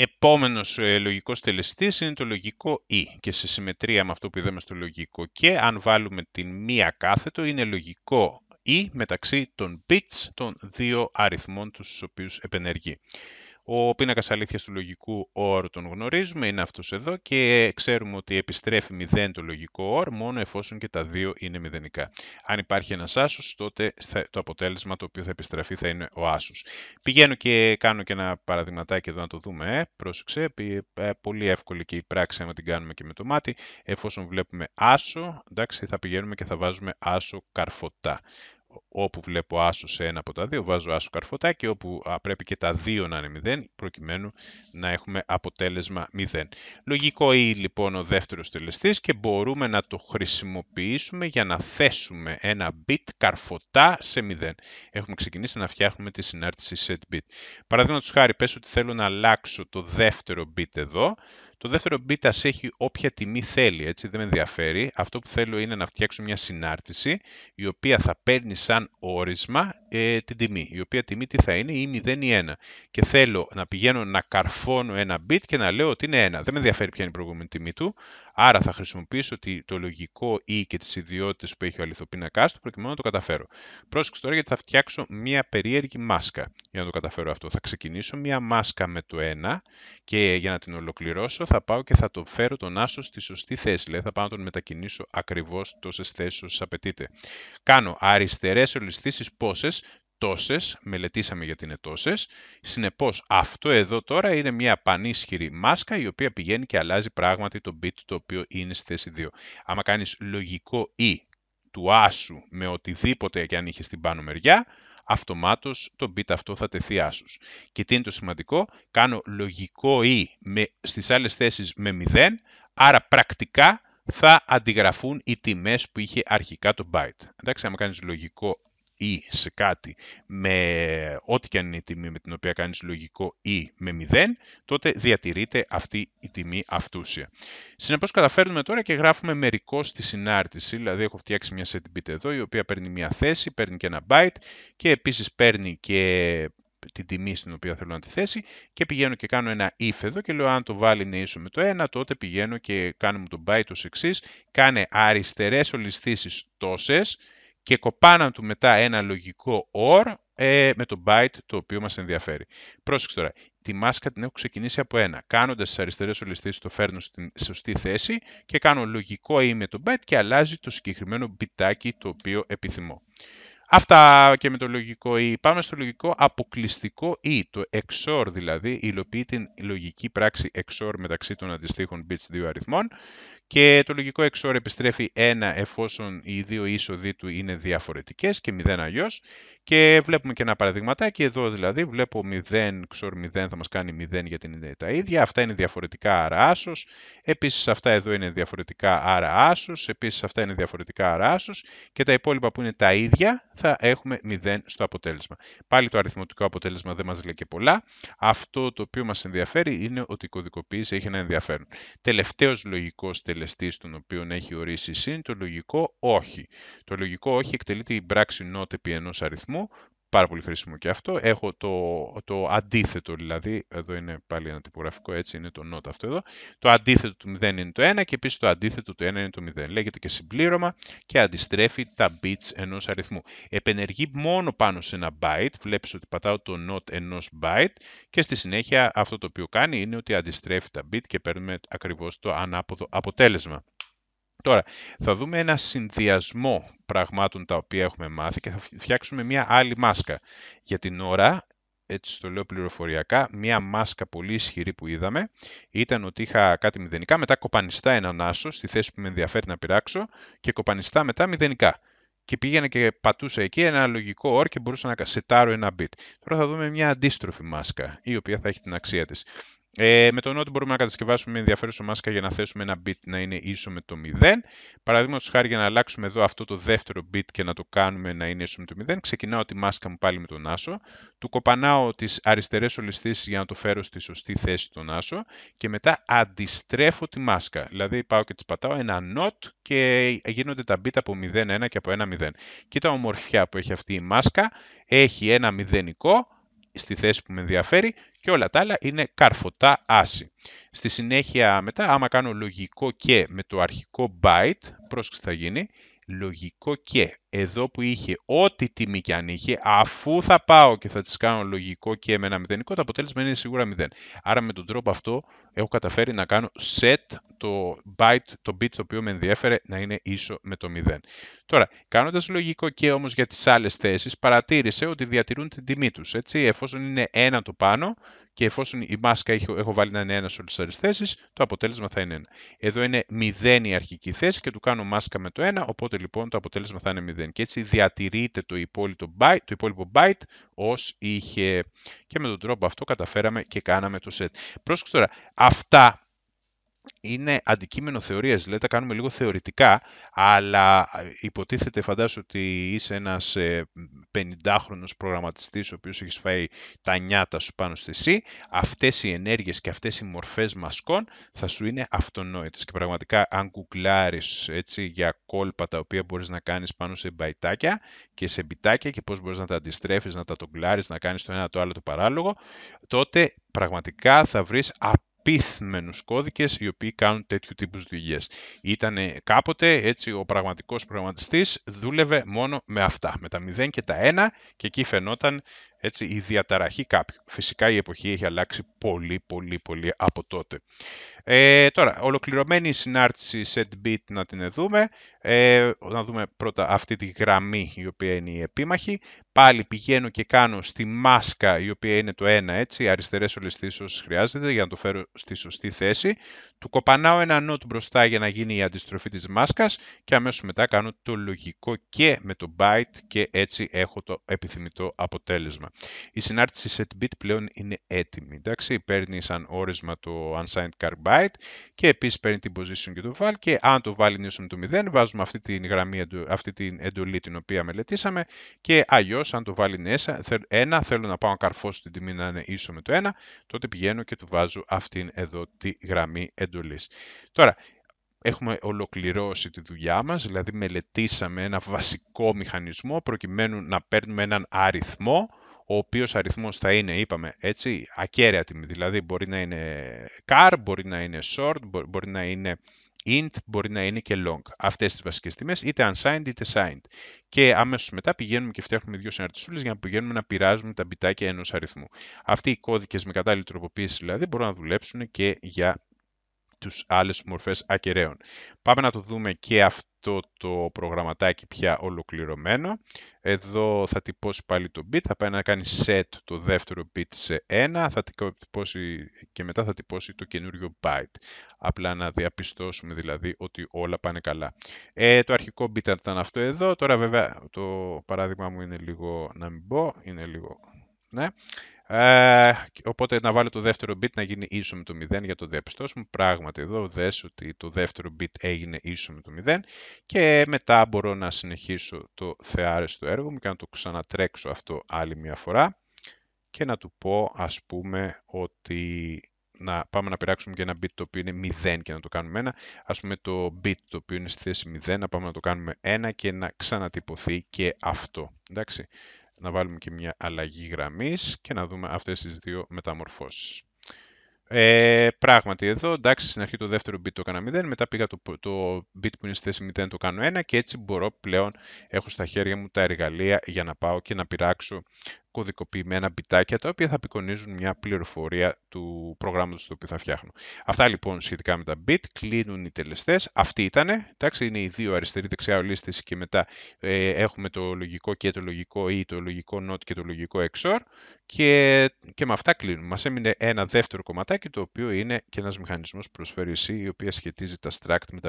επόμενος ε, λογικός τελεστής είναι το λογικό «η» και σε συμμετρία με αυτό που είδαμε στο λογικό «και» αν βάλουμε την μία κάθετο είναι λογικό «η» μεταξύ των bits των δύο αριθμών τους στους οποίους επενεργεί. Ο πίνακας αλήθειας του λογικού όρου τον γνωρίζουμε, είναι αυτός εδώ και ξέρουμε ότι επιστρέφει μηδέν το λογικό όρο μόνο εφόσον και τα δύο είναι μηδενικά. Αν υπάρχει ένας άσος, τότε το αποτέλεσμα το οποίο θα επιστραφεί θα είναι ο άσος. Πηγαίνω και κάνω και ένα παραδειγματάκι εδώ να το δούμε. Ε, πρόσεξε, ε, πολύ εύκολη και η πράξη άμα την κάνουμε και με το μάτι. Εφόσον βλέπουμε άσο, εντάξει, θα πηγαίνουμε και θα βάζουμε άσο καρφωτά όπου βλέπω άσο σε ένα από τα δύο, βάζω άσο και όπου πρέπει και τα δύο να είναι 0, προκειμένου να έχουμε αποτέλεσμα 0. Λογικό ή λοιπόν ο δεύτερος τελεστής και μπορούμε να το χρησιμοποιήσουμε για να θέσουμε ένα bit καρφωτά σε 0. Έχουμε ξεκινήσει να φτιάχνουμε τη συνάρτηση set bit. Παραδείγματος χάρη, πες ότι θέλω να αλλάξω το δεύτερο bit εδώ, το δεύτερο bit έχει όποια τιμή θέλει, έτσι δεν με ενδιαφέρει. Αυτό που θέλω είναι να φτιάξω μια συνάρτηση η οποία θα παίρνει σαν όρισμα ε, την τιμή, η οποία τιμή τι θα είναι ή 0 ή 1. Και θέλω να πηγαίνω να καρφώνω ένα bit και να λέω ότι είναι 1. Δεν με ενδιαφέρει ποια είναι η προηγούμενη τιμή του, άρα θα χρησιμοποιήσω το λογικό ή και τις ιδιότητες που έχει ο αληθοπίνακά του προκειμένου να το καταφέρω. Πρόσεξε τώρα γιατί θα φτιάξω μια περίεργη μάσκα για να το καταφέρω αυτό. Θα ξεκινήσω μια μάσκα με το 1 και για να την ολοκληρώσω θα πάω και θα το φέρω τον άσο στη σωστή θέση. Δηλαδή θα πάω να τον μετακινήσω ακριβώς τόσες θέσεις όσες απαιτείται. Κάνω αριστερές ολισθήσεις πόσες, τόσες, μελετήσαμε γιατί είναι τόσες. Συνεπώς, αυτό εδώ τώρα είναι μια πανίσχυρη μάσκα η οποία πηγαίνει και αλλάζει πράγματι το bit το οποίο είναι στη θέση 2. Άμα κάνεις λογικό ή του άσου με οτιδήποτε και αν είχες την πάνω μεριά, αυτομάτως το bit αυτό θα τεθεί άσου. Και τι είναι το σημαντικό, κάνω λογικό ή με, στις άλλες θέσεις με 0, άρα πρακτικά θα αντιγραφούν οι τιμές που είχε αρχικά το byte. Εντάξει, άμα κάνεις λογικό ή σε κάτι με ό,τι και αν είναι η τιμή με την οποία κάνεις λογικό ή με 0, τότε διατηρείται αυτή η τιμή αυτούσια. Συνεπώς καταφέρνουμε τώρα και γράφουμε μερικό στη συνάρτηση, δηλαδή έχω φτιάξει μια set bit εδώ η οποία παίρνει μια θέση, παίρνει και ένα byte και επίσης παίρνει και την τιμή στην οποία θέλω να τη θέσει και πηγαίνω και κάνω ένα if εδώ και λέω αν το βάλει είναι ίσο με το 1 τότε πηγαίνω και κάνω μου το byte ως εξής, κάνε αριστερές ολισθήσεις τόσες και κοπάναν του μετά ένα λογικό OR ε, με το byte το οποίο μας ενδιαφέρει. Πρόσεξε τώρα, τη μάσκα την έχω ξεκινήσει από ένα. Κάνοντας τις αριστερές ολιστήσει, το φέρνω στην σωστή θέση και κάνω λογικό ή με το byte και αλλάζει το συγκεκριμένο μπιτάκι το οποίο επιθυμώ. Αυτά και με το λογικό ή. Πάμε στο λογικό αποκλειστικό ή. Το XOR δηλαδή υλοποιεί την λογική πράξη XOR μεταξύ των αντιστοίχων bits δύο αριθμών και το λογικό εξόρ επιστρέφει 1 εφόσον οι δύο είσοδοι του είναι διαφορετικές και 0 αλλιώς και βλέπουμε και ένα παραδειγματάκι εδώ δηλαδή, βλέπω 0, ξέρω 0 θα μας κάνει 0 γιατί είναι τα ίδια, αυτά είναι διαφορετικά άρα άσος, επίσης αυτά εδώ είναι διαφορετικά άρα άσος, επίσης αυτά είναι διαφορετικά άρα άσος και τα υπόλοιπα που είναι τα ίδια θα έχουμε 0 στο αποτέλεσμα. Πάλι το αριθμητικό αποτέλεσμα δεν μας λέει και πολλά, αυτό το οποίο μας ενδιαφέρει είναι ότι η κωδικοποίηση έχει ένα ενδιαφέρον. Τελευταίος λογικός τελεστής τον οποίο έχει ορίσει συν, το λογικό όχι. Το λογικό όχι εκτελείται η πράξη νότ αριθμού, μου. Πάρα πολύ χρήσιμο και αυτό. Έχω το, το αντίθετο, δηλαδή, εδώ είναι πάλι ένα τυπογραφικό, έτσι είναι το not αυτό εδώ. Το αντίθετο του 0 είναι το 1 και επίσης το αντίθετο του 1 είναι το 0. Λέγεται και συμπλήρωμα και αντιστρέφει τα bits ενός αριθμού. Επενεργεί μόνο πάνω σε ένα byte, Βλέπεις ότι πατάω το not ενός byte και στη συνέχεια αυτό το οποίο κάνει είναι ότι αντιστρέφει τα bit και παίρνουμε ακριβώς το ανάποδο αποτέλεσμα. Τώρα, θα δούμε ένα συνδυασμό πραγμάτων τα οποία έχουμε μάθει και θα φτιάξουμε μια άλλη μάσκα. Για την ώρα, έτσι το λέω πληροφοριακά, μια μάσκα πολύ ισχυρή που είδαμε ήταν ότι είχα κάτι μηδενικά, μετά κοπανιστά έναν άσο στη θέση που με ενδιαφέρει να πειράξω και κοπανιστά μετά μηδενικά. Και πήγαινα και πατούσα εκεί ένα λογικό όρ και μπορούσα να σετάρω ένα bit. Τώρα θα δούμε μια αντίστροφη μάσκα, η οποία θα έχει την αξία της. Ε, με το νότι μπορούμε να κατασκευάσουμε ενδιαφέρουσα μάσκα για να θέσουμε ένα bit να είναι ίσο με το 0. Παραδείγματος χάρη για να αλλάξουμε εδώ αυτό το δεύτερο bit και να το κάνουμε να είναι ίσο με το 0, ξεκινάω τη μάσκα μου πάλι με τον άσο, του κοπανάω τις αριστερές ολιστήσει για να το φέρω στη σωστή θέση τον άσο και μετά αντιστρέφω τη μάσκα. Δηλαδή πάω και τη πατάω ένα not και γίνονται τα bit από 0, 1 και από 1, 0. Κοίτα ομορφιά που έχει αυτή η μάσκα, έχει ένα μηδενικό, στη θέση που με ενδιαφέρει και όλα τα άλλα είναι καρφωτά άση. Στη συνέχεια μετά, άμα κάνω λογικό και με το αρχικό byte, πρόσεξε θα γίνει, λογικό και εδώ που είχε ό,τι τιμή και αν είχε, αφού θα πάω και θα τις κάνω λογικό και με ένα μηδενικό, το αποτέλεσμα είναι σίγουρα μηδέν. Άρα με τον τρόπο αυτό έχω καταφέρει να κάνω set το byte, το bit το οποίο με ενδιέφερε να είναι ίσο με το 0. Τώρα, κάνοντας λογικό και όμως για τις άλλες θέσεις, παρατήρησε ότι διατηρούν την τιμή τους, έτσι, εφόσον είναι ένα το πάνω και εφόσον η μάσκα έχω, έχω βάλει να είναι ένα σε όλες τις άλλες θέσεις, το αποτέλεσμα θα είναι ένα. Εδώ είναι 0 η αρχική θέση και του κάνω μάσκα με το 1, οπότε λοιπόν το αποτέλεσμα θα είναι 0 και έτσι διατηρείται το υπόλοιπο byte, το υπόλοιπο byte ως είχε και με τον τρόπο αυτό καταφέραμε και κάναμε το set. Πρόσεξε τώρα, αυτά είναι αντικείμενο θεωρίας. δηλαδή τα κάνουμε λίγο θεωρητικά, αλλά υποτίθεται φαντάσου ότι είσαι ένας 50χρονο ε, προγραμματιστής ο οποίος έχεις φάει τα νιάτα σου πάνω στη ΣΥ, Αυτές οι ενέργειες και αυτές οι μορφές μασκών θα σου είναι αυτονόητες. και πραγματικά αν κουκλάρεις για κόλπα τα οποία μπορείς να κάνεις πάνω σε μπαϊτάκια και σε μπιτάκια και πώς μπορείς να τα αντιστρέφεις, να τα τογκλάρεις, να κάνεις το ένα το άλλο το παράλογο, τότε πραγματικά θα βρεις πειθμένους κώδικες οι οποίοι κάνουν τέτοιου τύπους δουλειές. Ήταν κάποτε έτσι ο πραγματικός προγραμματιστής δούλευε μόνο με αυτά, με τα 0 και τα 1 και εκεί φαινόταν έτσι, η διαταραχή κάποιου. Φυσικά η εποχή έχει αλλάξει πολύ, πολύ, πολύ από τότε. Ε, τώρα, ολοκληρωμένη η συνάρτηση set bit να την δούμε. Ε, να δούμε πρώτα αυτή τη γραμμή η οποία είναι η επίμαχη. Πάλι πηγαίνω και κάνω στη μάσκα η οποία είναι το 1, έτσι, αριστερές όλες τις όσες χρειάζεται για να το φέρω στη σωστή θέση. Του κοπανάω ένα νότ μπροστά για να γίνει η αντιστροφή της μάσκας και αμέσως μετά κάνω το λογικό και με το byte και έτσι έχω το επιθυμητό αποτέλεσμα. Η συνάρτηση set bit πλέον είναι έτοιμη. Εντάξει. Παίρνει σαν όρισμα το unsigned car και επίσης παίρνει την position και το val και αν το val είναι το 0 βάζουμε αυτή την, γραμμή, αυτή την εντολή την οποία μελετήσαμε και αλλιώς αν το val είναι 1 θέλω να πάω να καρφώσω την τιμή να είναι ίσο με το 1 τότε πηγαίνω και του βάζω αυτήν εδώ τη γραμμή εντολής. Τώρα, έχουμε ολοκληρώσει τη δουλειά μας, δηλαδή μελετήσαμε ένα βασικό μηχανισμό προκειμένου να παίρνουμε έναν αριθμό ο οποίος αριθμός θα είναι, είπαμε, έτσι, ακέραια τιμή. Δηλαδή μπορεί να είναι car, μπορεί να είναι short, μπορεί να είναι int, μπορεί να είναι και long. Αυτές τις βασικές τιμές, είτε unsigned είτε signed. Και αμέσως μετά πηγαίνουμε και φτιάχνουμε δύο συναρτησούλες για να πηγαίνουμε να πειράζουμε τα μπιτάκια ενός αριθμού. Αυτοί οι κώδικες με κατάλληλη τροποποίηση δηλαδή μπορούν να δουλέψουν και για τους άλλες μορφές ακεραίων. Πάμε να το δούμε και αυτό το προγραμματάκι πια ολοκληρωμένο. Εδώ θα τυπώσει πάλι το bit, θα πάει να κάνει set το δεύτερο bit σε 1, θα τυπώσει και μετά θα τυπώσει το καινούριο byte. Απλά να διαπιστώσουμε δηλαδή ότι όλα πάνε καλά. Ε, το αρχικό bit ήταν αυτό εδώ, τώρα βέβαια το παράδειγμα μου είναι λίγο να μην πω, είναι λίγο... Ναι. Ε, οπότε να βάλω το δεύτερο bit να γίνει ίσο με το 0 για το διαπιστώσουμε. Πράγματι εδώ δες ότι το δεύτερο bit έγινε ίσο με το 0 και μετά μπορώ να συνεχίσω το θεάρεστο έργο μου και να το ξανατρέξω αυτό άλλη μια φορά και να του πω ας πούμε ότι να πάμε να πειράξουμε και ένα bit το οποίο είναι 0 και να το κάνουμε 1. Ας πούμε το bit το οποίο είναι στη θέση 0 να πάμε να το κάνουμε 1 και να ξανατυπωθεί και αυτό. Εντάξει να βάλουμε και μια αλλαγή γραμμής και να δούμε αυτές τις δύο μεταμορφώσεις. Ε, πράγματι εδώ, εντάξει, στην αρχή το δεύτερο bit το έκανα 0, μετά πήγα το, το bit που είναι στη θέση 0 το κάνω 1 και έτσι μπορώ πλέον, έχω στα χέρια μου τα εργαλεία για να πάω και να πειράξω κωδικοποιημένα μπιτάκια τα οποία θα απεικονίζουν μια πληροφορία του προγράμματος το οποίο θα φτιάχνω. Αυτά λοιπόν σχετικά με τα bit, κλείνουν οι τελεστές. Αυτοί ήτανε, εντάξει, είναι οι δύο αριστερή δεξιά ολίσθηση και μετά ε, έχουμε το λογικό και το λογικό ή το λογικό not και το λογικό XOR και, και με αυτά κλείνουμε. Μας έμεινε ένα δεύτερο κομματάκι το οποίο είναι και ένας μηχανισμός προσφέρει η οποία σχετίζει τα struct με τα